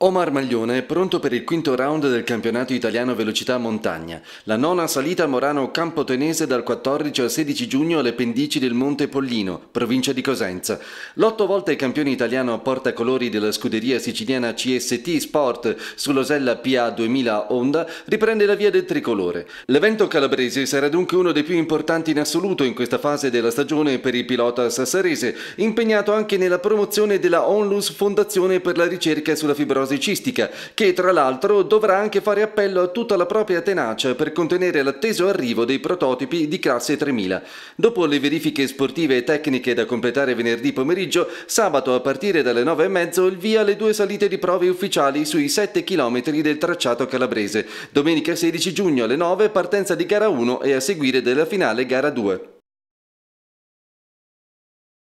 Omar Maglione è pronto per il quinto round del campionato italiano velocità montagna, la nona salita a Morano Campotenese dal 14 al 16 giugno alle pendici del Monte Pollino, provincia di Cosenza. L'otto volte campione italiano a portacolori della scuderia siciliana CST Sport sull'Osella PA 2000 Honda riprende la via del tricolore. L'evento calabrese sarà dunque uno dei più importanti in assoluto in questa fase della stagione per il pilota sassarese, impegnato anche nella promozione della Onlus Fondazione per la ricerca sulla fibrosi fibrosicistica, che tra l'altro dovrà anche fare appello a tutta la propria tenacia per contenere l'atteso arrivo dei prototipi di classe 3000. Dopo le verifiche sportive e tecniche da completare venerdì pomeriggio, sabato a partire dalle 9.30 il via alle due salite di prove ufficiali sui 7 km del tracciato calabrese. Domenica 16 giugno alle 9 partenza di gara 1 e a seguire della finale gara 2.